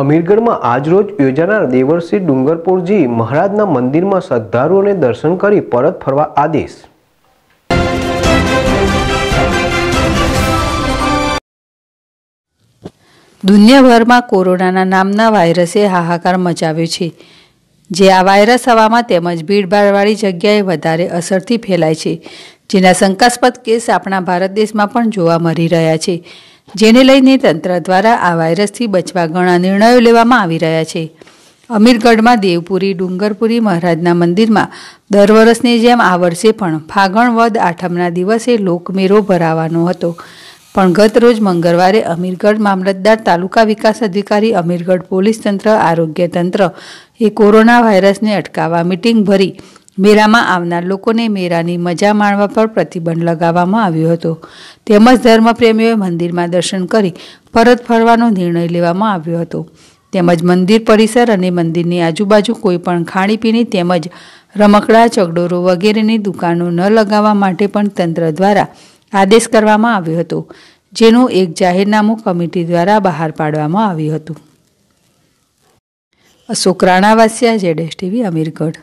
અમીરગઢમાં આજરોજ યોજાનાર દેવરસિંહ ડુંગરપુરજી મહારાજના મંદિરમાં શ્રદ્ધાળુઓને દર્શન કરી પરત ફરવા આદેશ દુનિયાભરમાં કોરોનાના નામના વાયરસે હાહાકાર મચાવ્યો છે જે આ વાયરસ હવામાં તેમજ ભીડભાડવાળી જગ્યાએ વધારે અસરથી ફેલાય છે જેના શંકાસ્પદ કેસ આપણા ભારત દેશમાં પણ જોવા મળી રહ્યા છે જેને લઈને તંત્ર દ્વારા આ વાયરસથી બચવા ઘણા નિર્ણયો લેવામાં આવી રહ્યા છે અમીરગઢમાં દેવપુરી ડુંગરપુરી મહારાજના મંદિરમાં દર વર્ષની જેમ આ વર્ષે પણ ફાગણ વદ આઠમના દિવસે લોકમેળો ભરાવાનો હતો પણ ગત રોજ મંગળવારે અમીરગઢ મામલતદાર તાલુકા વિકાસ અધિકારી અમીરગઢ પોલીસ તંત્ર આરોગ્ય તંત્ર એ કોરોના વાયરસને અટકાવવા મિટિંગ ભરી મેળામાં આવનાર લોકોને મેળાની મજા માણવા પર પ્રતિબંધ લગાવવામાં આવ્યો હતો તેમજ ધર્મપ્રેમીઓએ મંદિરમાં દર્શન કરી પરત ફરવાનો નિર્ણય લેવામાં આવ્યો હતો તેમજ મંદિર પરિસર અને મંદિરની આજુબાજુ કોઈપણ ખાણીપીણી તેમજ રમકડા ચગડોરો વગેરેની દુકાનો ન લગાવવા માટે પણ તંત્ર દ્વારા આદેશ કરવામાં આવ્યો હતો જેનું એક જાહેરનામું કમિટી દ્વારા બહાર પાડવામાં આવ્યું હતું અશોક રાણાવાસિયા જેડેશ ટીવી અમીરગઢ